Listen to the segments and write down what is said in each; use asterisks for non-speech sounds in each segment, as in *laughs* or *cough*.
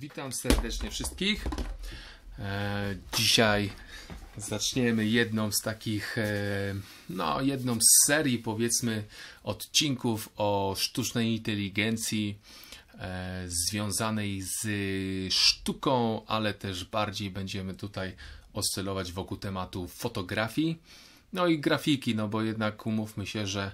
Witam serdecznie wszystkich. E, dzisiaj zaczniemy jedną z takich, e, no, jedną z serii, powiedzmy, odcinków o sztucznej inteligencji e, związanej z sztuką, ale też bardziej będziemy tutaj oscylować wokół tematu fotografii, no i grafiki, no bo jednak umówmy się, że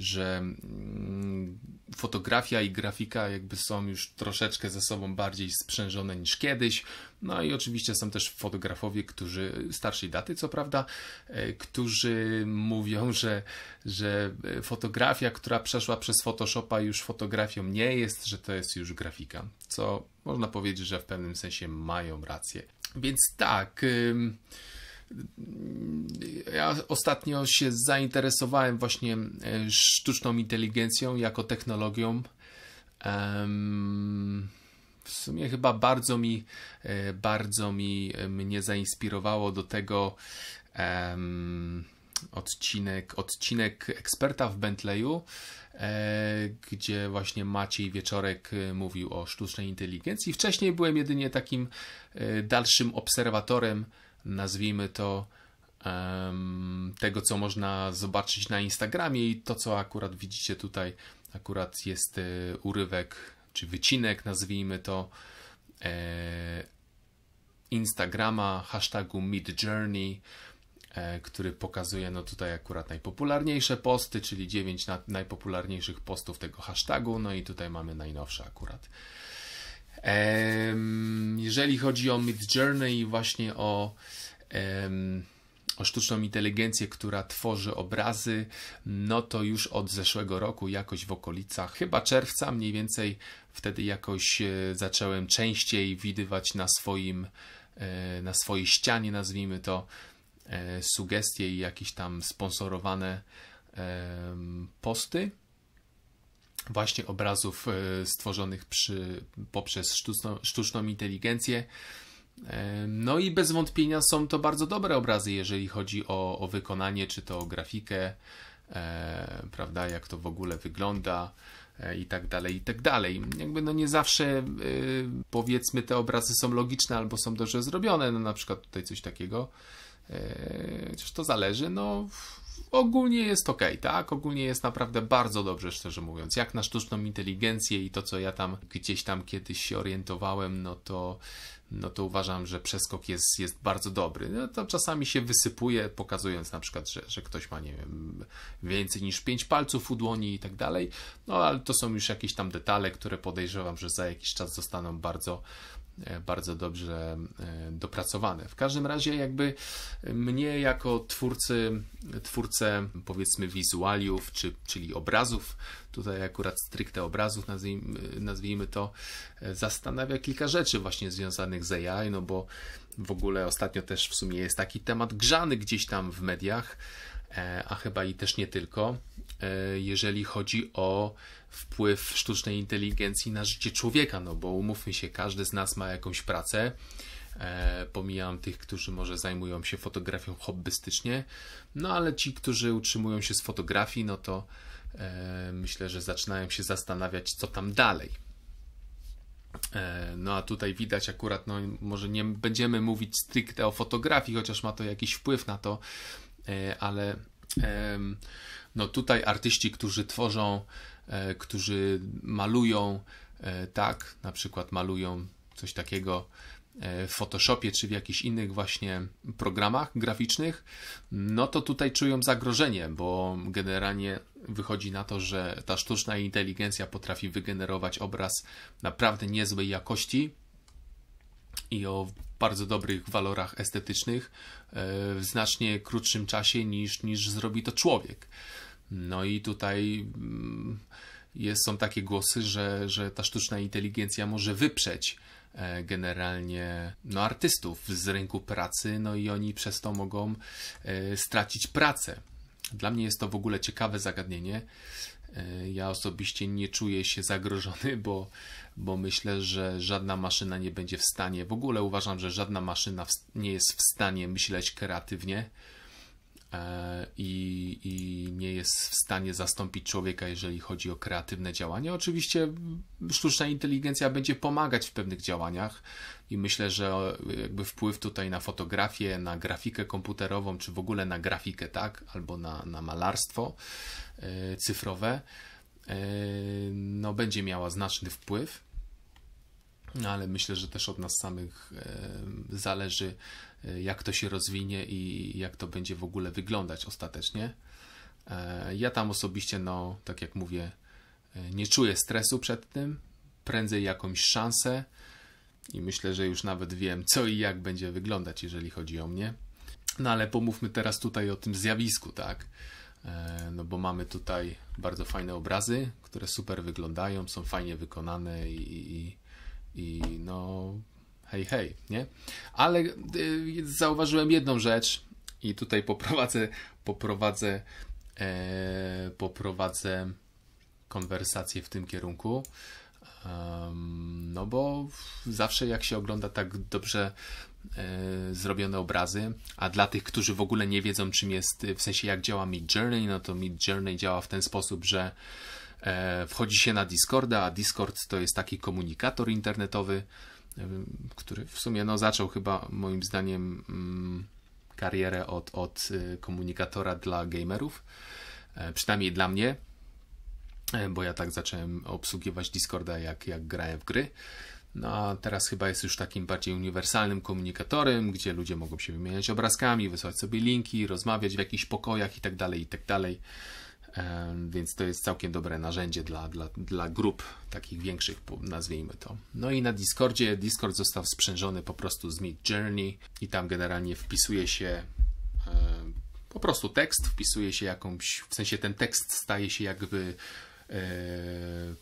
że mm, fotografia i grafika jakby są już troszeczkę ze sobą bardziej sprzężone niż kiedyś. No i oczywiście są też fotografowie, którzy starszej daty, co prawda, e, którzy mówią, *laughs* że, że e, fotografia, która przeszła przez Photoshopa, już fotografią nie jest, że to jest już grafika. Co można powiedzieć, że w pewnym sensie mają rację. Więc tak. Yy ja ostatnio się zainteresowałem właśnie e, sztuczną inteligencją jako technologią. W sumie chyba bardzo mi, e, bardzo mi e, mnie zainspirowało do tego odcinek, odcinek eksperta w Bentleyu, gdzie właśnie Maciej Wieczorek mówił o sztucznej inteligencji. Wcześniej byłem jedynie takim dalszym obserwatorem nazwijmy to, tego, co można zobaczyć na Instagramie i to, co akurat widzicie tutaj, akurat jest e, urywek, czy wycinek, nazwijmy to, e, Instagrama, hashtagu MidJourney, e, który pokazuje, no tutaj akurat najpopularniejsze posty, czyli 9 najpopularniejszych postów tego hashtagu, no i tutaj mamy najnowsze akurat. Jeżeli chodzi o Mid Journey, właśnie o, o sztuczną inteligencję, która tworzy obrazy, no to już od zeszłego roku, jakoś w okolicach chyba czerwca mniej więcej, wtedy jakoś e, zacząłem częściej widywać na swoim, e, na swojej ścianie, nazwijmy to, e, sugestie i jakieś tam sponsorowane posty właśnie obrazów e, stworzonych przy, poprzez sztuczną, sztuczną inteligencję. E, no i bez wątpienia są to bardzo dobre obrazy, jeżeli chodzi o, o wykonanie, czy to o grafikę, e, prawda, jak to w ogóle wygląda e, i tak dalej, i tak dalej. Jakby no nie zawsze e, powiedzmy te obrazy są logiczne albo są dobrze zrobione, no na przykład tutaj coś takiego, e, chociaż to zależy, no ogólnie jest ok, tak? Ogólnie jest naprawdę bardzo dobrze, szczerze mówiąc. Jak na sztuczną inteligencję i to, co ja tam gdzieś tam kiedyś się orientowałem, no to, no to uważam, że przeskok jest, jest bardzo dobry. No to czasami się wysypuje, pokazując na przykład, że, że ktoś ma, nie wiem, więcej niż pięć palców u dłoni i tak dalej. No ale to są już jakieś tam detale, które podejrzewam, że za jakiś czas zostaną bardzo E, bardzo dobrze e, dopracowane. W każdym razie, jakby mnie jako twórcy, twórcę powiedzmy wizualiów, czy, czyli obrazów, tutaj akurat stricte obrazów nazwijmy, nazwijmy to, e, zastanawia kilka rzeczy właśnie związanych z AI, no bo w ogóle ostatnio też w sumie jest taki temat grzany gdzieś tam w mediach, a chyba i też nie tylko, jeżeli chodzi o wpływ sztucznej inteligencji na życie człowieka, no bo umówmy się, każdy z nas ma jakąś pracę. E, pomijam tych, którzy może zajmują się fotografią hobbystycznie, no ale ci, którzy utrzymują się z fotografii, no to e, myślę, że zaczynają się zastanawiać, co tam dalej. E, no a tutaj widać akurat, no może nie będziemy mówić stricte o fotografii, chociaż ma to jakiś wpływ na to, e, ale no tutaj artyści, którzy tworzą E, którzy malują, e, tak, na przykład malują coś takiego e, w Photoshopie czy w jakichś innych właśnie programach graficznych, no to tutaj czują zagrożenie, bo generalnie wychodzi na to, że ta sztuczna inteligencja potrafi wygenerować obraz naprawdę niezłej jakości i o bardzo dobrych walorach estetycznych w znacznie krótszym czasie niż, niż zrobi to człowiek. No i tutaj mm, jest, są takie głosy, że, że ta sztuczna inteligencja może wyprzeć e, generalnie no, artystów z rynku pracy, no i oni przez to mogą e, stracić pracę. Dla mnie jest to w ogóle ciekawe zagadnienie. E, ja osobiście nie czuję się zagrożony, bo, bo myślę, że żadna maszyna nie będzie w stanie, w ogóle uważam, że żadna maszyna nie jest w stanie myśleć kreatywnie E, i, i, nie jest w stanie zastąpić człowieka, jeżeli chodzi o kreatywne działania. Oczywiście sztuczna inteligencja będzie pomagać w pewnych działaniach i myślę, że e, jakby wpływ tutaj na fotografię, na grafikę komputerową, czy w ogóle na grafikę, tak, albo na, na malarstwo e, cyfrowe, no będzie miała znaczny wpływ. No, ale myślę, że też od nas samych zależy, E, jak to się rozwinie i jak to będzie w ogóle wyglądać ostatecznie. E, ja tam osobiście, no, tak jak mówię, e, nie czuję stresu przed tym, prędzej jakąś szansę i myślę, że już nawet wiem, co i jak będzie wyglądać, jeżeli chodzi o mnie. No ale pomówmy teraz tutaj o tym zjawisku, tak? No bo mamy tutaj bardzo fajne obrazy, które super wyglądają, są fajnie wykonane i, i, i no hej, hej, nie? Ale y, zauważyłem jedną rzecz i tutaj poprowadzę, poprowadzę, e, poprowadzę konwersację w tym kierunku. Um, no bo zawsze jak się ogląda tak dobrze e, zrobione obrazy, a dla tych, którzy w ogóle nie wiedzą czym jest, y, w sensie jak działa Mid Journey, no to Mid Journey działa w ten sposób, że e, wchodzi się na Discorda, a Discord to jest taki komunikator internetowy, który w sumie no, zaczął chyba moim zdaniem mm, karierę od, od y, komunikatora dla gamerów, e, przynajmniej dla mnie, e, bo ja tak zacząłem obsługiwać Discorda, jak, jak grałem w gry. No a teraz chyba jest już takim bardziej uniwersalnym komunikatorem, gdzie ludzie mogą się wymieniać obrazkami, wysłać sobie linki, rozmawiać w jakichś pokojach itd., tak itd. Tak więc to jest całkiem dobre narzędzie dla, dla, dla grup takich większych, nazwijmy to. No i na Discordzie, Discord został sprzężony po prostu z Mid Journey i tam generalnie wpisuje się po prostu tekst, wpisuje się jakąś, w sensie ten tekst staje się jakby e,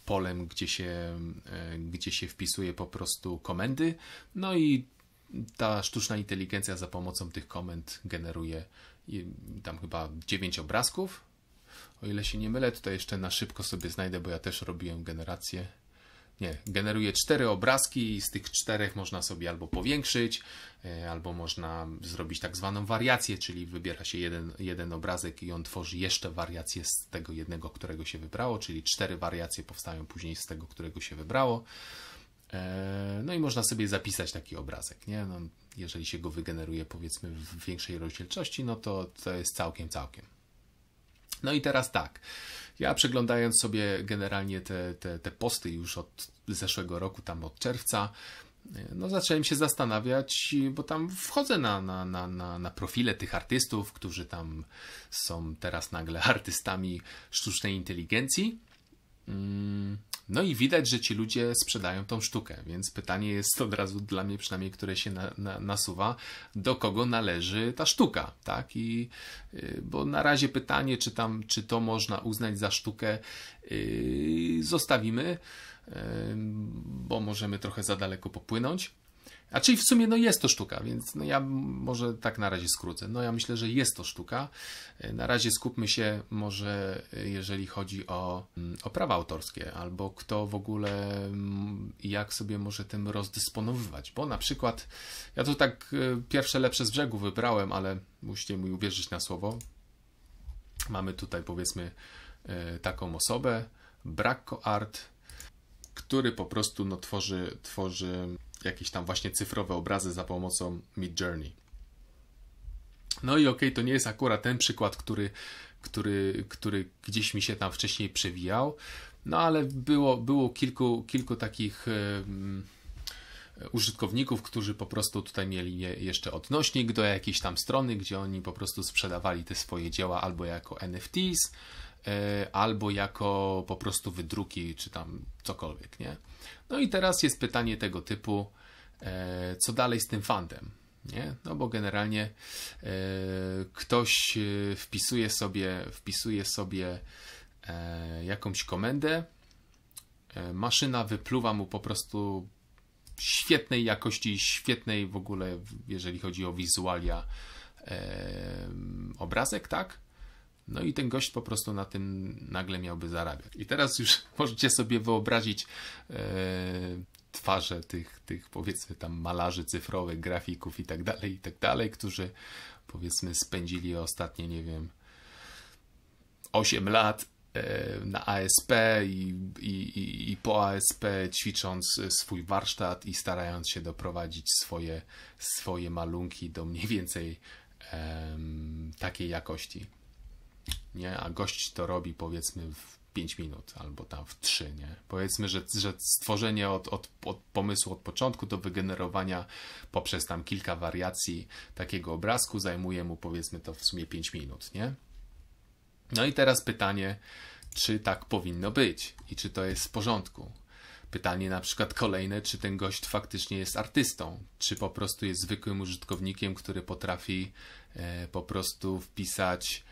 polem, gdzie się, e, gdzie się wpisuje po prostu komendy. No i ta sztuczna inteligencja za pomocą tych komend generuje tam chyba 9 obrazków o ile się nie mylę, tutaj jeszcze na szybko sobie znajdę, bo ja też robiłem generację. Nie, generuje cztery obrazki i z tych czterech można sobie albo powiększyć, e, albo można zrobić tak zwaną wariację, czyli wybiera się jeden, jeden obrazek i on tworzy jeszcze wariację z tego jednego, którego się wybrało, czyli cztery wariacje powstają później z tego, którego się wybrało. E, no i można sobie zapisać taki obrazek, nie? No, jeżeli się go wygeneruje powiedzmy w większej rozdzielczości, no to to jest całkiem, całkiem no i teraz tak. Ja przeglądając sobie generalnie te, te, te posty już od zeszłego roku, tam od czerwca, no zacząłem się zastanawiać, bo tam wchodzę na, na, na, na, na profile tych artystów, którzy tam są teraz nagle *laughs* artystami sztucznej inteligencji. Mm. No i widać, że ci ludzie sprzedają tą sztukę, więc pytanie jest od razu dla mnie przynajmniej, które się na, na, nasuwa, do kogo należy ta sztuka, tak? I y, bo na razie pytanie, czy tam, czy to można uznać za sztukę, yy, zostawimy, yy, bo możemy trochę za daleko popłynąć. A czyli w sumie no jest to sztuka, więc no ja może tak na razie skrócę. No ja myślę, że jest to sztuka. Na razie skupmy się może jeżeli chodzi o, mm, o prawa autorskie, albo kto w ogóle mm, jak sobie może tym rozdysponowywać. Bo na przykład ja tu tak e, pierwsze lepsze z brzegu wybrałem, ale musicie mi uwierzyć na słowo. Mamy tutaj powiedzmy e, taką osobę, Brakko Art, który po prostu no, tworzy, tworzy jakieś tam właśnie cyfrowe obrazy za pomocą Mid Journey. No i okej, okay, to nie jest akurat ten przykład, który, który, który gdzieś mi się tam wcześniej przewijał, no ale było, było kilku, kilku takich. użytkowników, którzy po prostu tutaj mieli jeszcze odnośnik do jakiejś tam strony, gdzie oni po prostu sprzedawali te swoje dzieła albo jako NFTs, E, albo jako po prostu wydruki, czy tam cokolwiek, nie? No i teraz jest pytanie tego typu, e, co dalej z tym fantem, nie? No bo generalnie e, ktoś wpisuje sobie, wpisuje sobie jakąś komendę, maszyna wypluwa mu po prostu świetnej jakości, świetnej w ogóle, jeżeli chodzi o wizualia, obrazek, tak? No i ten gość po prostu na tym nagle miałby zarabiać. I teraz już *laughs* możecie sobie wyobrazić e, twarze tych, tych powiedzmy tam malarzy cyfrowych, grafików i tak dalej, i tak dalej, którzy powiedzmy spędzili ostatnie, nie wiem, 8 lat e, na ASP i, i, i, po ASP ćwicząc swój warsztat i starając się doprowadzić swoje, swoje malunki do mniej więcej takiej jakości nie? a gość to robi powiedzmy w 5 minut albo tam w 3. Nie? Powiedzmy, że, że stworzenie od, od, od pomysłu od początku do wygenerowania poprzez tam kilka wariacji takiego obrazku zajmuje mu powiedzmy to w sumie 5 minut. Nie? No i teraz pytanie, czy tak powinno być i czy to jest w porządku. Pytanie na przykład kolejne, czy ten gość faktycznie jest artystą, czy po prostu jest zwykłym użytkownikiem, który potrafi e, po prostu wpisać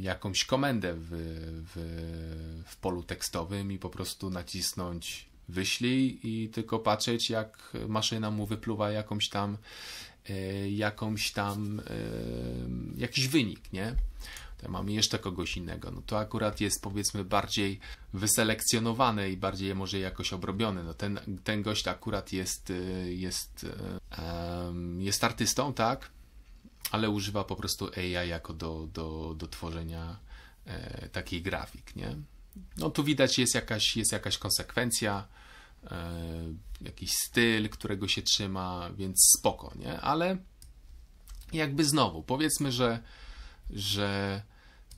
jakąś komendę w, w, w, polu tekstowym i po prostu nacisnąć wyślij i tylko patrzeć, jak maszyna mu wypluwa jakąś tam, e, jakąś tam, jakiś wynik, nie? To mamy jeszcze kogoś innego. No to akurat jest powiedzmy bardziej wyselekcjonowane i bardziej może jakoś obrobione. No ten, ten gość akurat jest, e, jest, e, jest artystą, tak? ale używa po prostu AI jako do, do, do tworzenia e, takiej grafik, nie? No tu widać jest jakaś, jest jakaś konsekwencja, e, jakiś styl, którego się trzyma, więc spoko, nie? Ale jakby znowu, powiedzmy, że, że,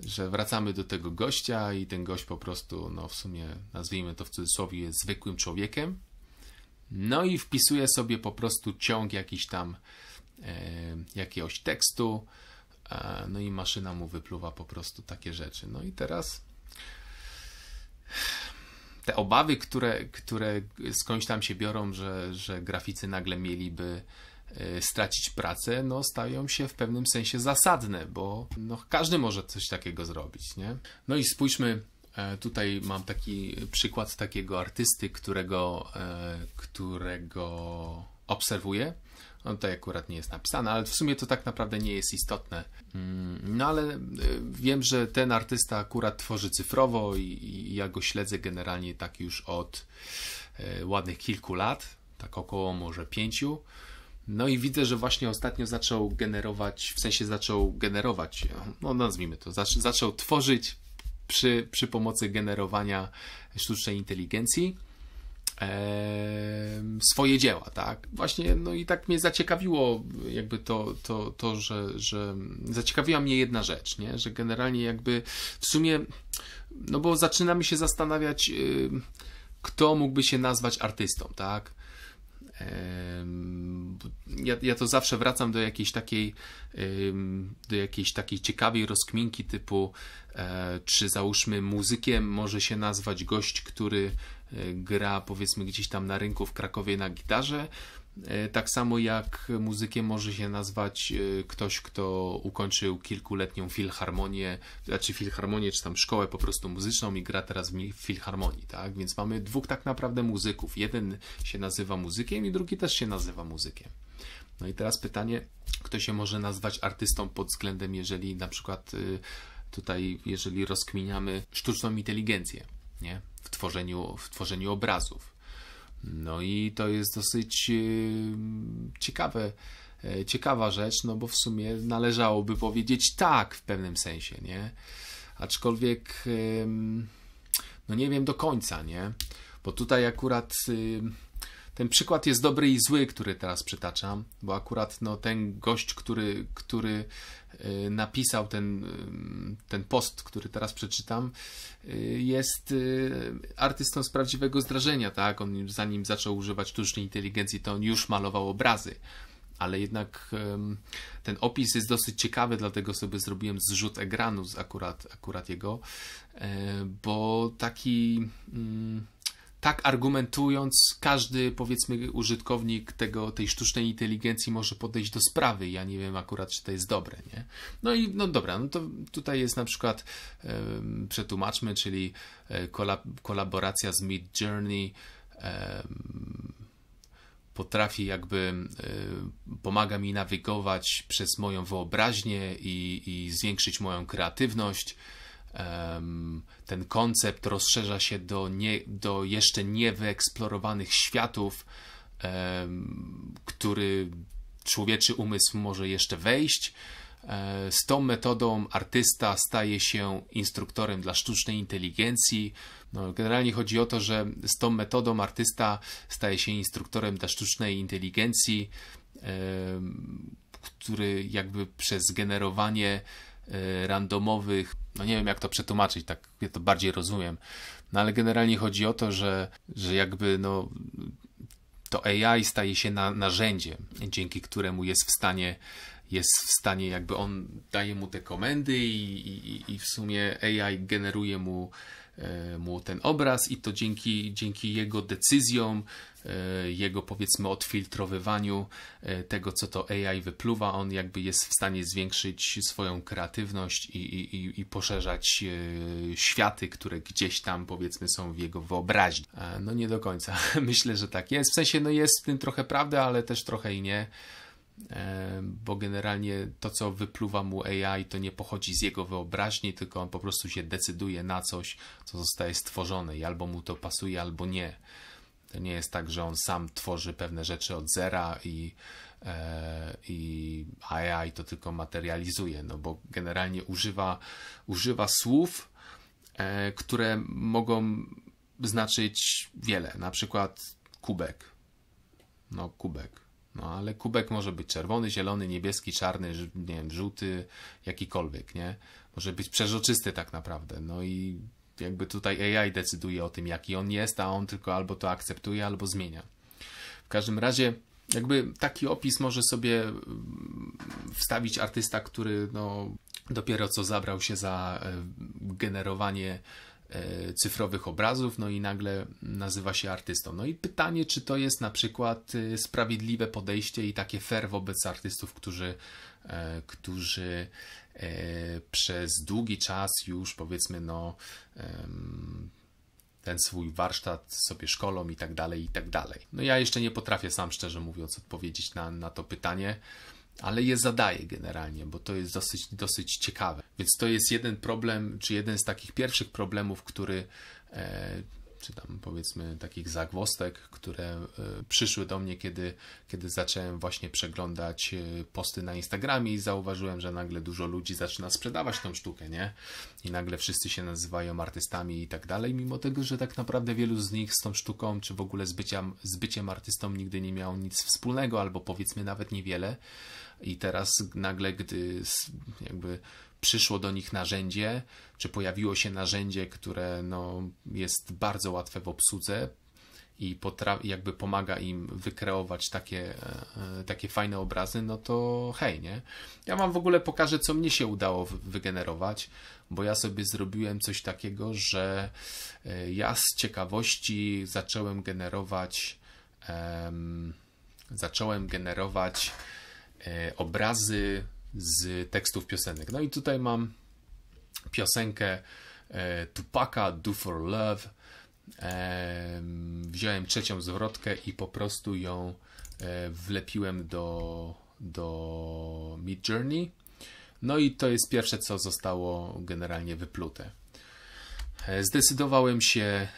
że wracamy do tego gościa i ten gość po prostu, no w sumie nazwijmy to w cudzysłowie, jest zwykłym człowiekiem, no i wpisuje sobie po prostu ciąg jakiś tam E, jakiegoś tekstu, e, no i maszyna mu wypluwa po prostu takie rzeczy. No i teraz te obawy, które, które skądś tam się biorą, że, że graficy nagle mieliby e, stracić pracę, no stają się w pewnym sensie zasadne, bo no, każdy może coś takiego zrobić, nie? No i spójrzmy, tutaj mam taki przykład takiego artysty, którego, którego obserwuję no tutaj akurat nie jest napisane, ale w sumie to tak naprawdę nie jest istotne. Mm, no ale y, wiem, że ten artysta akurat tworzy cyfrowo i, i ja go śledzę generalnie tak już od e, ładnych kilku lat, tak około może pięciu. No i widzę, że właśnie ostatnio zaczął generować, w sensie zaczął generować, no nazwijmy to, zaczął tworzyć przy, przy pomocy generowania sztucznej inteligencji swoje dzieła, tak? Właśnie, no i tak mnie zaciekawiło jakby to, to, to że, że zaciekawiła mnie jedna rzecz, nie? Że generalnie jakby w sumie, no bo zaczynamy się zastanawiać, kto mógłby się nazwać artystą, tak? Ja, ja to zawsze wracam do jakiejś takiej do jakiejś takiej ciekawej rozkminki typu e, czy załóżmy muzykiem może się nazwać gość, który E, gra powiedzmy gdzieś tam na rynku w Krakowie na gitarze. E, tak samo jak muzykiem może się nazwać e, ktoś, kto ukończył kilkuletnią filharmonię, znaczy filharmonię, czy tam szkołę po prostu muzyczną i gra teraz w filharmonii, tak? Więc mamy dwóch tak naprawdę muzyków. Jeden się nazywa muzykiem i drugi też się nazywa muzykiem. No i teraz pytanie, kto się może nazwać artystą pod względem, jeżeli na przykład y, tutaj, jeżeli rozkminiamy sztuczną inteligencję, nie? w tworzeniu, w tworzeniu obrazów. No i to jest dosyć y, ciekawe, e, ciekawa rzecz, no bo w sumie należałoby powiedzieć tak w pewnym sensie, nie? Aczkolwiek, no nie wiem do końca, nie? Bo tutaj akurat y, ten przykład jest dobry i zły, który teraz przytaczam, bo akurat no, ten gość, który, który y, napisał ten, y, ten post, który teraz przeczytam, y, jest artystą z prawdziwego zdarzenia, tak? On zanim zaczął używać sztucznej inteligencji, to on już malował obrazy. Ale jednak ten opis jest dosyć ciekawy, dlatego sobie zrobiłem zrzut ekranu z akurat, akurat jego, e, bo taki. Mm, tak argumentując, każdy, powiedzmy, użytkownik tego, tej sztucznej inteligencji może podejść do sprawy. Ja nie wiem akurat, czy to jest dobre, nie? No i no dobra, no to tutaj jest na przykład, przetłumaczmy, czyli e, kolab kolaboracja z Mid Journey. potrafi jakby pomaga mi nawigować przez moją wyobraźnię i, i zwiększyć moją kreatywność ten koncept rozszerza się do, nie, do jeszcze niewyeksplorowanych światów, który człowieczy umysł może jeszcze wejść. E, z tą metodą artysta staje się instruktorem dla sztucznej inteligencji. No, generalnie chodzi o to, że z tą metodą artysta staje się instruktorem dla sztucznej inteligencji, który jakby przez generowanie e, randomowych no nie wiem jak to przetłumaczyć, tak ja to bardziej rozumiem, no ale generalnie chodzi o to, że, że jakby no, to AI staje się na, narzędziem, dzięki któremu jest w stanie jest w stanie, jakby on daje mu te komendy i, i, i w sumie AI generuje mu E, mu ten obraz i to dzięki, dzięki jego decyzjom, e, jego powiedzmy odfiltrowywaniu e, tego, co to AI wypluwa, on jakby jest w stanie zwiększyć swoją kreatywność i, i, i poszerzać światy, które gdzieś tam powiedzmy są w jego wyobraźni. No nie do końca. *laughs* Myślę, że tak jest. W sensie no jest w tym trochę prawdy, ale też trochę i nie. E, bo generalnie to, co wypluwa mu AI, to nie pochodzi z jego wyobraźni, tylko on po prostu się decyduje na coś, co zostaje stworzone i albo mu to pasuje, albo nie. To nie jest tak, że on sam tworzy pewne rzeczy od zera i, e, i AI to tylko materializuje, no bo generalnie używa, używa słów, e, które mogą znaczyć wiele, na przykład kubek. No, kubek no ale kubek może być czerwony, zielony, niebieski, czarny, nie wiem, żółty, jakikolwiek, nie? Może być przeżoczysty tak naprawdę. No i jakby tutaj AI decyduje o tym, jaki on jest, a on tylko albo to akceptuje, albo zmienia. W każdym razie, jakby taki opis może sobie mm, wstawić artysta, który no, dopiero co zabrał się za e, generowanie E, cyfrowych obrazów, no i nagle nazywa się artystą. No i pytanie, czy to jest na przykład e, sprawiedliwe podejście i takie fair wobec artystów, którzy, e, którzy przez długi czas już powiedzmy, no ten swój warsztat sobie szkolą i tak dalej, i tak dalej. No ja jeszcze nie potrafię sam szczerze mówiąc odpowiedzieć na, na to pytanie ale je zadaje generalnie, bo to jest dosyć, dosyć ciekawe. Więc to jest jeden problem, czy jeden z takich pierwszych problemów, który e, czy tam powiedzmy takich zagwostek, które e, przyszły do mnie, kiedy, kiedy zacząłem właśnie przeglądać e, posty na Instagramie i zauważyłem, że nagle dużo ludzi zaczyna sprzedawać tą sztukę, nie? I nagle wszyscy się nazywają artystami i tak dalej, mimo tego, że tak naprawdę wielu z nich z tą sztuką, czy w ogóle z, bycia, z byciem artystą nigdy nie miało nic wspólnego, albo powiedzmy nawet niewiele. I teraz nagle, gdy jakby przyszło do nich narzędzie, czy pojawiło się narzędzie, które no, jest bardzo łatwe w obsłudze i jakby pomaga im wykreować takie, e, e, takie fajne obrazy, no to hej, nie? Ja Wam w ogóle pokażę, co mnie się udało wygenerować, bo ja sobie zrobiłem coś takiego, że e, ja z ciekawości zacząłem generować um, zacząłem generować obrazy z tekstów piosenek. No i tutaj mam piosenkę e, Tupaka, Do For Love. E, wziąłem trzecią zwrotkę i po prostu ją e, wlepiłem do, do Mid Journey. No i to jest pierwsze, co zostało generalnie wyplute. E, zdecydowałem się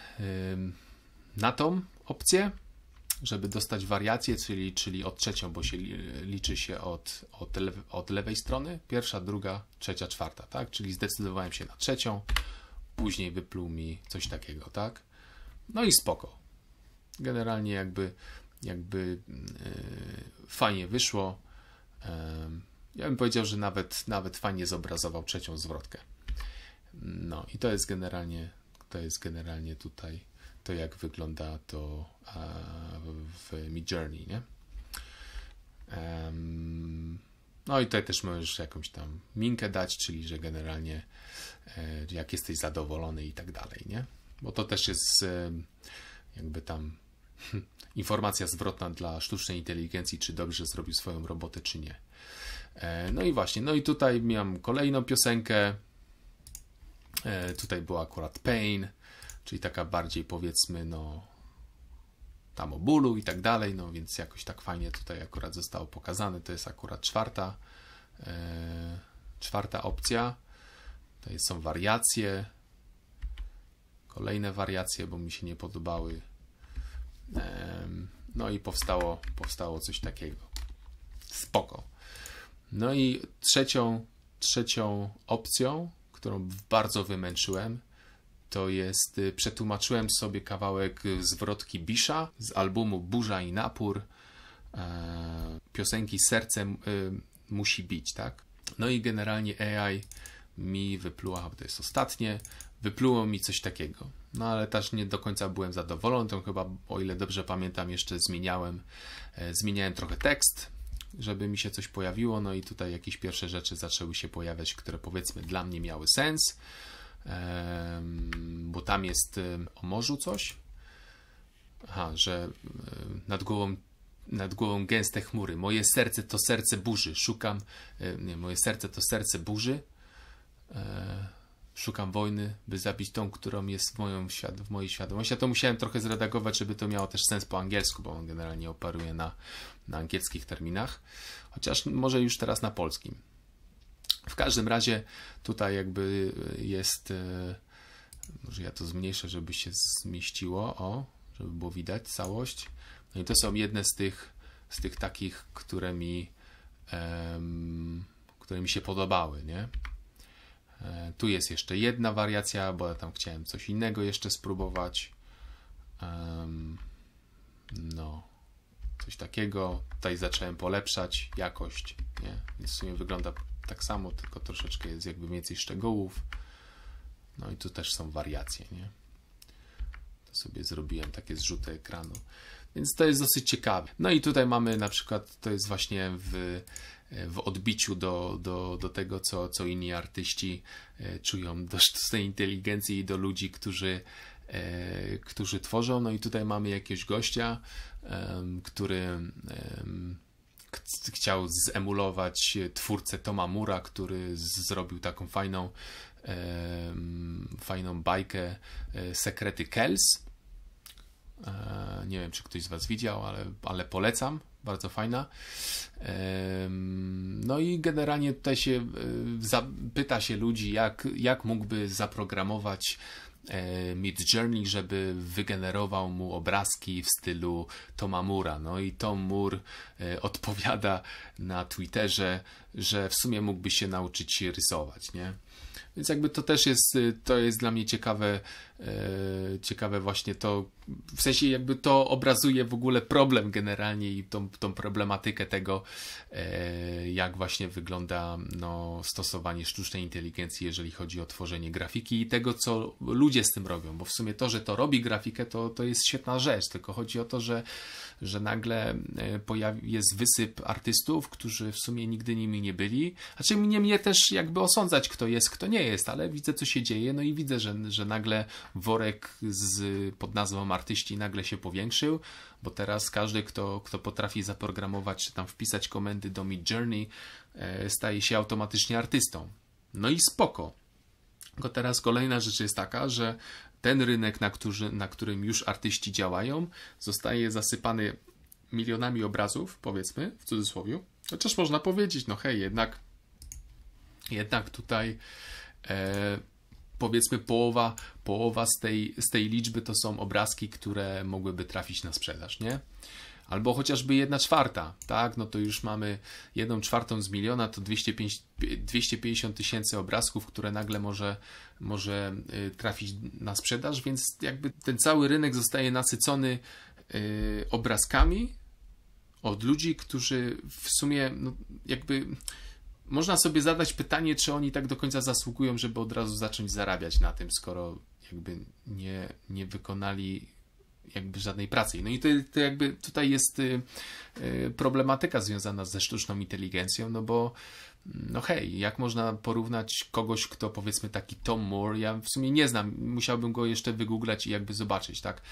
na tą opcję, żeby dostać wariację, czyli, czyli od trzecią, bo się liczy się od, od, od lewej strony, pierwsza, druga, trzecia, czwarta, tak? Czyli zdecydowałem się na trzecią, później wypluł mi coś takiego, tak? No i spoko. Generalnie jakby, jakby yy, fajnie wyszło. Yy, ja bym powiedział, że nawet, nawet fajnie zobrazował trzecią zwrotkę. No i to jest generalnie, to jest generalnie tutaj to jak wygląda to w Mid Journey, nie? No i tutaj też możesz jakąś tam minkę dać, czyli że generalnie e, jak jesteś zadowolony i tak dalej, nie? Bo to też jest e, jakby tam *laughs* informacja zwrotna dla sztucznej inteligencji, czy dobrze zrobił swoją robotę, czy nie. E, no i właśnie, no i tutaj miałem kolejną piosenkę. Tutaj była akurat Pain czyli taka bardziej powiedzmy, no tam o bólu i tak dalej, no więc jakoś tak fajnie tutaj akurat zostało pokazane. To jest akurat czwarta, e, czwarta opcja. Tutaj są wariacje, kolejne wariacje, bo mi się nie podobały. E, no i powstało, powstało coś takiego. Spoko. No i trzecią, trzecią opcją, którą bardzo wymęczyłem, to jest y, przetłumaczyłem sobie kawałek y, zwrotki Bisha z albumu Burza i Napór, e, piosenki Serce y, musi bić, tak? No i generalnie AI mi wypluła, bo to jest ostatnie, wypluło mi coś takiego. No ale też nie do końca byłem zadowolony, to chyba, o ile dobrze pamiętam, jeszcze zmieniałem, e, zmieniałem trochę tekst, żeby mi się coś pojawiło, no i tutaj jakieś pierwsze rzeczy zaczęły się pojawiać, które powiedzmy dla mnie miały sens bo tam jest o morzu coś. Aha, że nad głową, nad głową gęste chmury. Moje serce to serce burzy. Szukam, nie, moje serce to serce burzy. E, szukam wojny, by zabić tą, którą jest w, moją, w mojej świadomości. Ja to musiałem trochę zredagować, żeby to miało też sens po angielsku, bo on generalnie operuje na, na angielskich terminach. Chociaż może już teraz na polskim. W każdym razie tutaj jakby jest, e, może ja to zmniejszę, żeby się zmieściło, o, żeby było widać całość. No i to są jedne z tych, z tych takich, które mi, um, które mi się podobały, nie? E, tu jest jeszcze jedna wariacja, bo ja tam chciałem coś innego jeszcze spróbować. Um, no, coś takiego. Tutaj zacząłem polepszać jakość, nie? Więc w sumie wygląda tak samo, tylko troszeczkę jest jakby więcej szczegółów. No i tu też są wariacje, nie? To sobie zrobiłem takie zrzuty ekranu. Więc to jest dosyć ciekawe. No i tutaj mamy na przykład, to jest właśnie w, w odbiciu do, do, do tego, co, co inni artyści e, czują do sztucznej inteligencji i do ludzi, którzy, e, którzy tworzą. No i tutaj mamy jakiegoś gościa, który chciał zemulować twórcę Toma Mura, który zrobił taką fajną, e, fajną bajkę e, Sekrety Kells. E, nie wiem, czy ktoś z Was widział, ale, ale polecam. Bardzo fajna. No i generalnie tutaj się e, pyta się ludzi, jak, jak mógłby zaprogramować E, Mid Journey, żeby wygenerował mu obrazki w stylu Toma Mura. No i Tom Moore e, odpowiada na Twitterze, że w sumie mógłby się nauczyć rysować, nie? Więc jakby to też jest, e, to jest dla mnie ciekawe E, ciekawe właśnie to, w sensie jakby to obrazuje w ogóle problem generalnie i tą, tą problematykę tego, e, jak właśnie wygląda no, stosowanie sztucznej inteligencji, jeżeli chodzi o tworzenie grafiki i tego, co ludzie z tym robią, bo w sumie to, że to robi grafikę, to, to jest świetna rzecz, tylko chodzi o to, że, że nagle e, pojawi, jest wysyp artystów, którzy w sumie nigdy nimi nie byli, znaczy mnie, mnie też jakby osądzać, kto jest, kto nie jest, ale widzę, co się dzieje, no i widzę, że, że nagle worek z, pod nazwą artyści nagle się powiększył, bo teraz każdy, kto, kto potrafi zaprogramować czy tam wpisać komendy do Mid Journey, e, staje się automatycznie artystą. No i spoko. Tylko teraz kolejna rzecz jest taka, że ten rynek, na, który, na którym już artyści działają, zostaje zasypany milionami obrazów, powiedzmy, w cudzysłowie. Chociaż można powiedzieć, no hej, jednak, jednak tutaj e, powiedzmy połowa, połowa z, tej, z tej liczby to są obrazki, które mogłyby trafić na sprzedaż, nie? Albo chociażby jedna czwarta, tak? No to już mamy jedną czwartą z miliona, to 250 tysięcy obrazków, które nagle może, może y, trafić na sprzedaż, więc jakby ten cały rynek zostaje nasycony y, obrazkami od ludzi, którzy w sumie no, jakby można sobie zadać pytanie, czy oni tak do końca zasługują, żeby od razu zacząć zarabiać na tym, skoro jakby nie, nie wykonali jakby żadnej pracy. No i to, to jakby tutaj jest y, y, problematyka związana ze sztuczną inteligencją, no bo no hej, jak można porównać kogoś, kto powiedzmy taki Tom Moore, ja w sumie nie znam, musiałbym go jeszcze wygooglać i jakby zobaczyć, tak,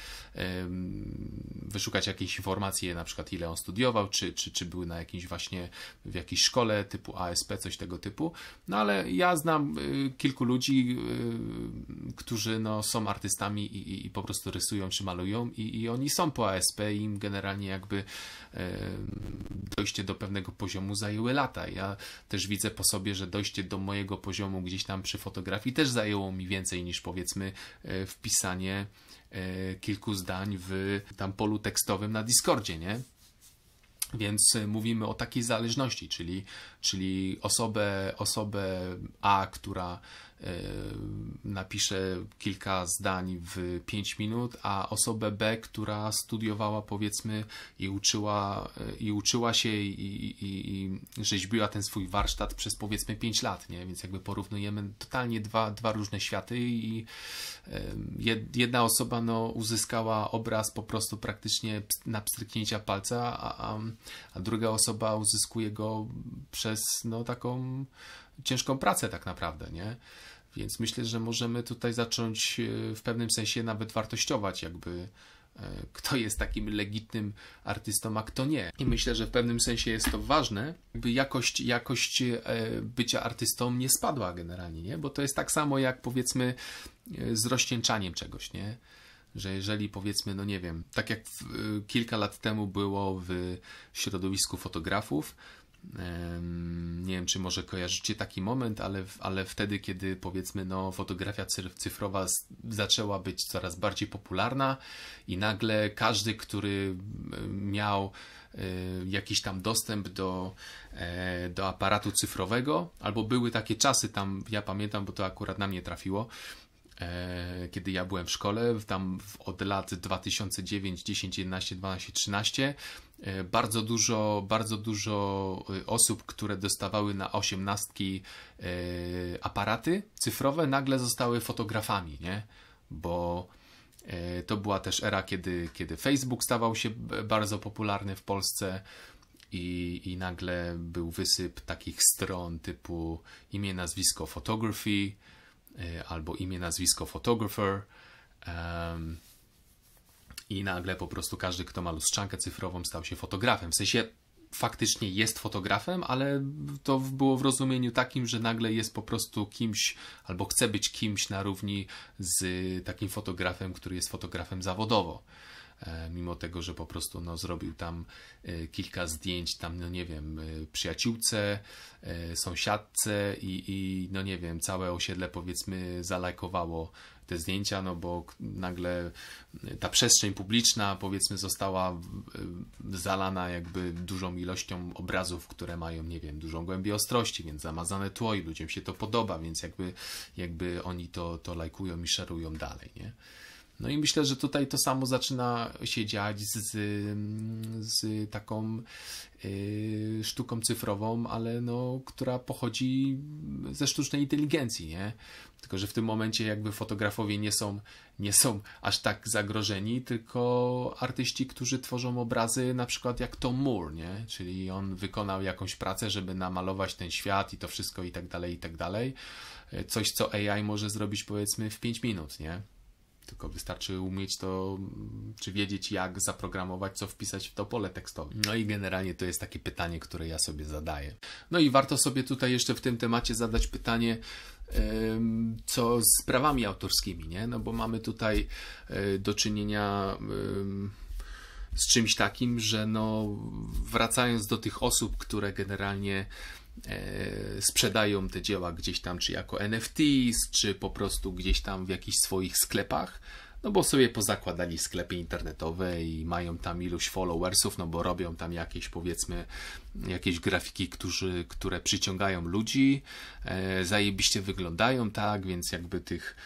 wyszukać jakieś informacje, na przykład ile on studiował, czy, czy, czy był na jakimś właśnie, w jakiejś szkole typu ASP, coś tego typu, no ale ja znam y, kilku ludzi, y, którzy no, są artystami i, i, i po prostu rysują czy malują i, i oni są po ASP i im generalnie jakby dojście do pewnego poziomu zajęły lata, ja też widzę po sobie, że dojście do mojego poziomu gdzieś tam przy fotografii też zajęło mi więcej niż powiedzmy e, wpisanie e, kilku zdań w tam polu tekstowym na Discordzie, nie? Więc e, mówimy o takiej zależności, czyli, czyli osobę, osobę A, która napisze kilka zdań w 5 minut, a osobę B, która studiowała powiedzmy i uczyła, e, i uczyła się i, i, i rzeźbiła ten swój warsztat przez powiedzmy 5 lat, nie? więc jakby porównujemy totalnie dwa, dwa różne światy i jedna osoba no, uzyskała obraz po prostu praktycznie na pstryknięcia palca, a, a druga osoba uzyskuje go przez no, taką ciężką pracę tak naprawdę, nie? Więc myślę, że możemy tutaj zacząć e, w pewnym sensie nawet wartościować jakby e, kto jest takim legitnym artystą, a kto nie. I myślę, że w pewnym sensie jest to ważne, by jakość, jakość e, bycia artystą nie spadła generalnie, nie? bo to jest tak samo jak powiedzmy z rozcieńczaniem czegoś, nie? że jeżeli powiedzmy, no nie wiem, tak jak w, kilka lat temu było w środowisku fotografów, nie wiem, czy może kojarzycie taki moment, ale, ale wtedy, kiedy powiedzmy, no, fotografia cyfrowa zaczęła być coraz bardziej popularna, i nagle każdy, który miał e, jakiś tam dostęp do, e, do aparatu cyfrowego, albo były takie czasy tam, ja pamiętam, bo to akurat na mnie trafiło, e, kiedy ja byłem w szkole, tam od lat 2009, 10, 11, 12, 13, E, bardzo dużo, bardzo dużo e, osób, które dostawały na osiemnastki e, aparaty cyfrowe, nagle zostały fotografami, nie? Bo to była też era, kiedy, kiedy Facebook stawał się bardzo popularny w Polsce i, i nagle był wysyp takich stron typu imię, nazwisko photography albo imię, nazwisko photographer. Um, i nagle po prostu każdy, kto ma lustrzankę cyfrową, stał się fotografem. W sensie faktycznie jest fotografem, ale to było w rozumieniu takim, że nagle jest po prostu kimś albo chce być kimś na równi z takim fotografem, który jest fotografem zawodowo. E, mimo tego, że po prostu no, zrobił tam e, kilka zdjęć, tam, no nie wiem, e, przyjaciółce, sąsiadce i, i no nie wiem, całe osiedle powiedzmy zalajkowało te zdjęcia, no bo nagle ta przestrzeń publiczna, powiedzmy, została zalana jakby dużą ilością obrazów, które mają, nie wiem, dużą głębię ostrości, więc zamazane tło i ludziom się to podoba, więc jakby, jakby oni to, to lajkują i szerują dalej, nie? No i myślę, że tutaj to samo zaczyna się dziać z, z taką y, sztuką cyfrową, ale no, która pochodzi ze sztucznej inteligencji, nie? Tylko, że w tym momencie jakby fotografowie nie są, nie są aż tak zagrożeni, tylko artyści, którzy tworzą obrazy na przykład jak Tom Moore, nie? Czyli on wykonał jakąś pracę, żeby namalować ten świat i to wszystko i tak dalej, i tak dalej. Coś, co AI może zrobić powiedzmy w 5 minut, nie? tylko wystarczy umieć to, mm, czy wiedzieć jak zaprogramować, co wpisać w to pole tekstowe. No i generalnie to jest takie pytanie, które ja sobie zadaję. No i warto sobie tutaj jeszcze w tym temacie zadać pytanie, co z prawami autorskimi, nie? No bo mamy tutaj e, do czynienia z czymś takim, że no wracając do tych osób, które generalnie E, sprzedają te dzieła gdzieś tam, czy jako NFTs, czy po prostu gdzieś tam w jakichś swoich sklepach, no bo sobie pozakładali sklepy internetowe i mają tam iluś followersów, no bo robią tam jakieś powiedzmy jakieś grafiki, którzy, które przyciągają ludzi, e, zajebiście wyglądają, tak, więc jakby tych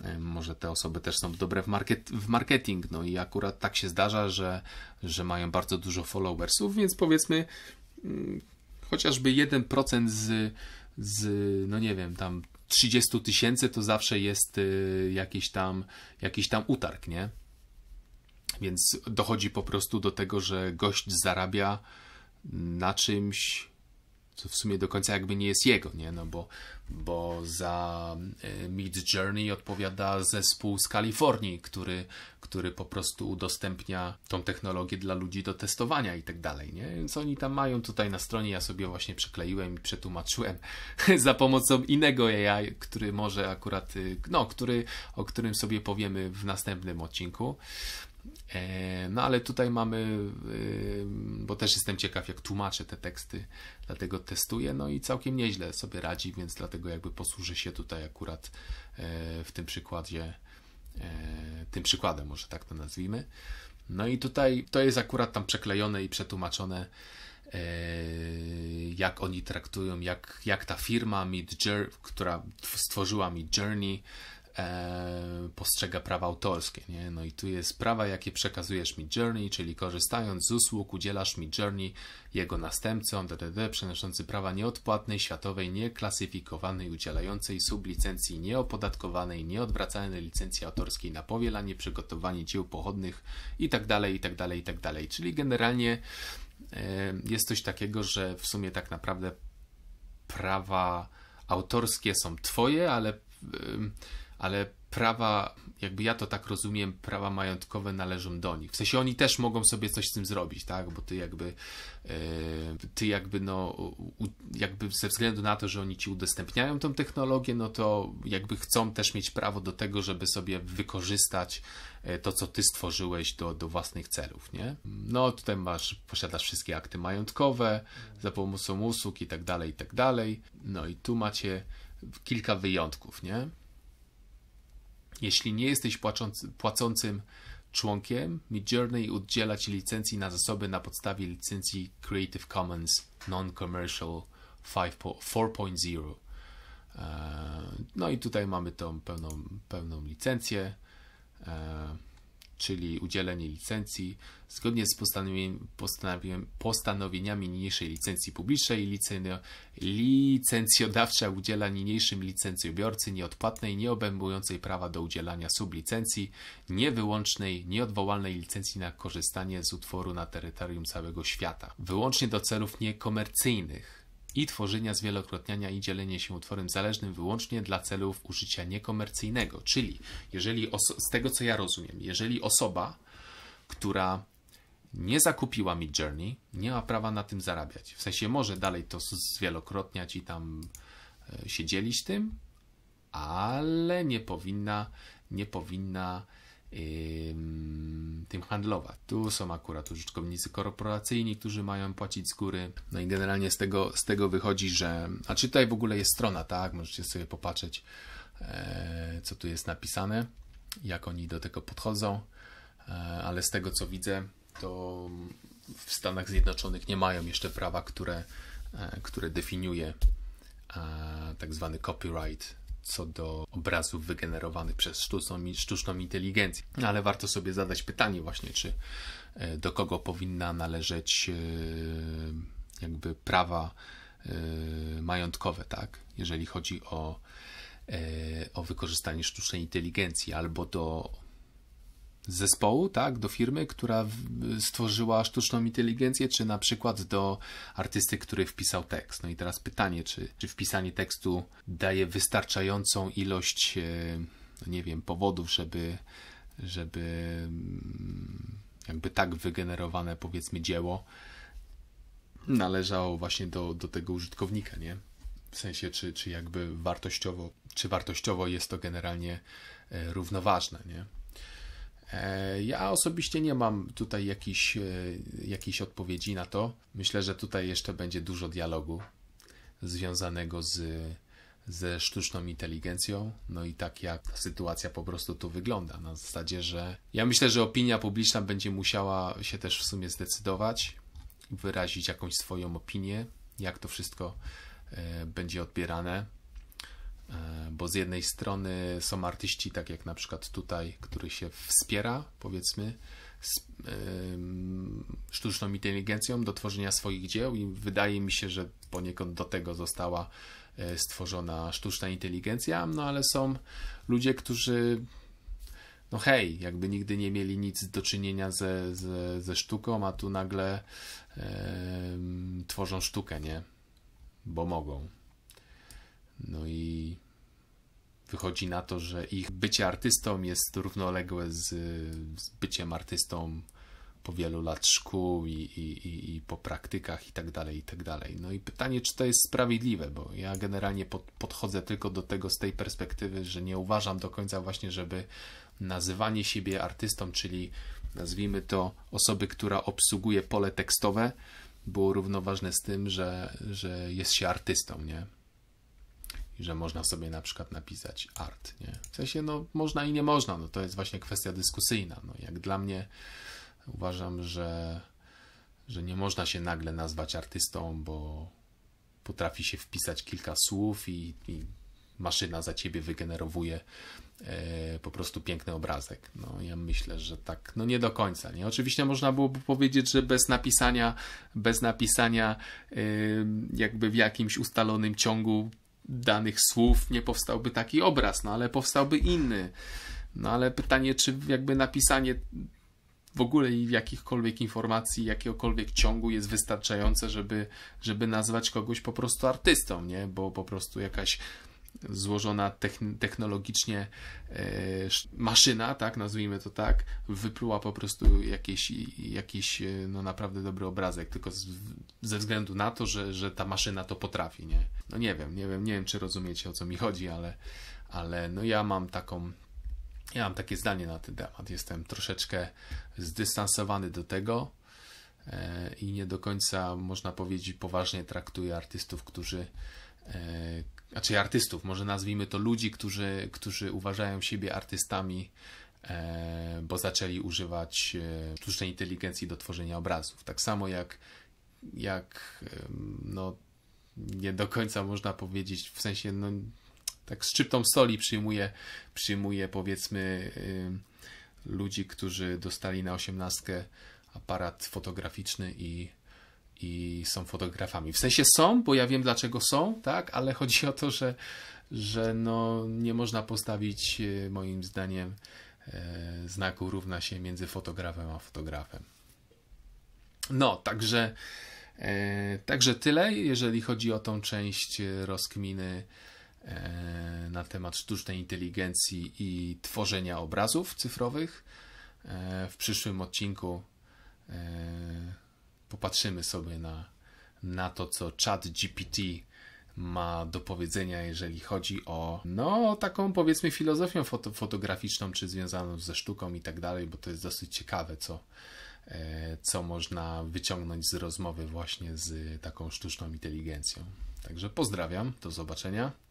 e, może te osoby też są dobre w, market, w marketing, no i akurat tak się zdarza, że, że mają bardzo dużo followersów, więc powiedzmy mm, chociażby 1% z, z, no nie wiem, tam 30 tysięcy, to zawsze jest y, jakiś tam, jakiś tam utarg, nie? Więc dochodzi po prostu do tego, że gość zarabia na czymś, co w sumie do końca jakby nie jest jego, nie? No bo, bo za e, Mid Journey odpowiada zespół z Kalifornii, który, który po prostu udostępnia tą technologię dla ludzi do testowania i tak dalej, nie? Więc oni tam mają tutaj na stronie, ja sobie właśnie przekleiłem i przetłumaczyłem *laughs* za pomocą innego AI, który może akurat, y, no, który, o którym sobie powiemy w następnym odcinku. E, no ale tutaj mamy, y, bo też jestem ciekaw, jak tłumaczę te teksty, dlatego testuję, no i całkiem nieźle sobie radzi, więc dlatego jakby posłużę się tutaj akurat e, w tym przykładzie, e, tym przykładem, może tak to nazwijmy. No i tutaj to jest akurat tam przeklejone i przetłumaczone, jak oni traktują, jak, jak ta firma która stworzyła mi Journey, e, postrzega prawa autorskie. Nie? No i tu jest prawa, jakie przekazujesz mi Journey, czyli korzystając z usług udzielasz mi Journey jego następcom, DDD, przenoszący prawa nieodpłatnej, światowej, nieklasyfikowanej, udzielającej sublicencji nieopodatkowanej, nieodwracalnej licencji autorskiej na powielanie, przygotowanie dzieł pochodnych itd., itd., itd. Czyli generalnie e, jest coś takiego, że w sumie tak naprawdę prawa autorskie są twoje, ale... E, ale prawa, jakby ja to tak rozumiem, prawa majątkowe należą do nich. W sensie oni też mogą sobie coś z tym zrobić, tak? Bo ty jakby, e, ty jakby no, jakby ze względu na to, że oni ci udostępniają tą technologię, no to jakby chcą też mieć prawo do tego, żeby sobie wykorzystać e, to, co ty stworzyłeś do, do własnych celów, nie? No tutaj masz, posiadasz wszystkie akty majątkowe za pomocą usług i tak dalej, i tak dalej. No i tu macie kilka wyjątków, nie? Jeśli nie jesteś płaczący, płacącym członkiem, Midjourney udziela Ci licencji na zasoby na podstawie licencji Creative Commons Non-Commercial 4.0. E, no i tutaj mamy tą pełną, pełną licencję. E, czyli udzielenie licencji, zgodnie z postanowieniami niniejszej licencji publicznej, licencjodawca udziela niniejszym licencjobiorcy nieodpłatnej, nieobejmującej prawa do udzielania sublicencji, niewyłącznej, nieodwołalnej licencji na korzystanie z utworu na terytorium całego świata, wyłącznie do celów niekomercyjnych i tworzenia zwielokrotniania i dzielenia się utworem zależnym wyłącznie dla celów użycia niekomercyjnego. Czyli jeżeli z tego co ja rozumiem, jeżeli osoba, która nie zakupiła Midjourney, Journey, nie ma prawa na tym zarabiać. W sensie może dalej to zwielokrotniać i tam e, się dzielić tym, ale nie powinna, nie powinna tym handlować. Tu są akurat użytkownicy korporacyjni, którzy mają płacić z góry. No i generalnie z tego, z tego wychodzi, że. A czy tutaj w ogóle jest strona, tak? Możecie sobie popatrzeć, e, co tu jest napisane, jak oni do tego podchodzą, e, ale z tego co widzę, to w Stanach Zjednoczonych nie mają jeszcze prawa, które, e, które definiuje tak zwany copyright co do obrazów wygenerowanych przez sztuczną, sztuczną inteligencję. No, ale warto sobie zadać pytanie właśnie, czy e, do kogo powinna należeć e, jakby prawa e, majątkowe, tak? Jeżeli chodzi o, o wykorzystanie sztucznej inteligencji, albo do zespołu, tak, do firmy, która stworzyła sztuczną inteligencję, czy na przykład do artysty, który wpisał tekst. No i teraz pytanie, czy, czy wpisanie tekstu daje wystarczającą ilość, e, no nie wiem, powodów, żeby, żeby mm, jakby tak wygenerowane, powiedzmy, dzieło należało właśnie do, do tego użytkownika, nie? W sensie, czy, czy jakby wartościowo, czy wartościowo jest to generalnie e, równoważne, nie? E, ja osobiście nie mam tutaj jakiejś, e, jakiejś odpowiedzi na to. Myślę, że tutaj jeszcze będzie dużo dialogu związanego z, ze sztuczną inteligencją. No i tak jak ta sytuacja po prostu tu wygląda. Na zasadzie, że ja myślę, że opinia publiczna będzie musiała się też w sumie zdecydować, wyrazić jakąś swoją opinię, jak to wszystko e, będzie odbierane. E, bo z jednej strony są artyści, tak jak na przykład tutaj, który się wspiera, powiedzmy, z, yy, sztuczną inteligencją do tworzenia swoich dzieł, i wydaje mi się, że poniekąd do tego została e, stworzona sztuczna inteligencja, no ale są ludzie, którzy. No hej, jakby nigdy nie mieli nic do czynienia ze, ze, ze sztuką, a tu nagle yy, tworzą sztukę, nie? Bo mogą. No i wychodzi na to, że ich bycie artystą jest równoległe z, z byciem artystą po wielu lat szkół i, i, i, i po praktykach i tak dalej, i tak dalej. No i pytanie, czy to jest sprawiedliwe, bo ja generalnie pod, podchodzę tylko do tego z tej perspektywy, że nie uważam do końca właśnie, żeby nazywanie siebie artystą, czyli nazwijmy to osoby, która obsługuje pole tekstowe, było równoważne z tym, że, że jest się artystą, nie? i że można sobie na przykład napisać art, nie? W sensie, no, można i nie można, no, to jest właśnie kwestia dyskusyjna, no, jak dla mnie uważam, że, że nie można się nagle nazwać artystą, bo potrafi się wpisać kilka słów i, i maszyna za ciebie wygenerowuje e, po prostu piękny obrazek. No, ja myślę, że tak, no nie do końca. Nie? Oczywiście można byłoby powiedzieć, że bez napisania, bez napisania e, jakby w jakimś ustalonym ciągu danych słów nie powstałby taki obraz, no ale powstałby inny. No ale pytanie, czy jakby napisanie w ogóle jakichkolwiek informacji, jakiegokolwiek ciągu jest wystarczające, żeby, żeby nazwać kogoś po prostu artystą, nie? Bo po prostu jakaś złożona technologicznie e, maszyna, tak, nazwijmy to tak, wypluła po prostu jakiś, jakiś e, no naprawdę dobry obrazek, tylko z, ze względu na to, że, że ta maszyna to potrafi, nie? No nie wiem, nie wiem, nie wiem, czy rozumiecie, o co mi chodzi, ale, ale no ja mam taką ja mam takie zdanie na ten temat. Jestem troszeczkę zdystansowany do tego e, i nie do końca można powiedzieć poważnie traktuję artystów, którzy E, znaczy artystów, może nazwijmy to ludzi, którzy, którzy uważają siebie artystami, e, bo zaczęli używać e, sztucznej inteligencji do tworzenia obrazów. Tak samo jak, jak no, nie do końca można powiedzieć, w sensie, no, tak z szczyptą soli przyjmuje, przyjmuje powiedzmy ludzi, którzy dostali na osiemnastkę aparat fotograficzny i i są fotografami. W sensie są, bo ja wiem dlaczego są, tak, ale chodzi o to, że, że no, nie można postawić e, moim zdaniem e, znaku równa się między fotografem a fotografem. No, także, e, także tyle, jeżeli chodzi o tą część rozkminy na temat sztucznej inteligencji i tworzenia obrazów cyfrowych. W przyszłym odcinku popatrzymy sobie na, na to, co Chat GPT ma do powiedzenia, jeżeli chodzi o no, taką powiedzmy filozofię foto fotograficzną, czy związaną ze sztuką i tak dalej, bo to jest dosyć ciekawe, co, e, co można wyciągnąć z rozmowy właśnie z taką sztuczną inteligencją. Także pozdrawiam, do zobaczenia.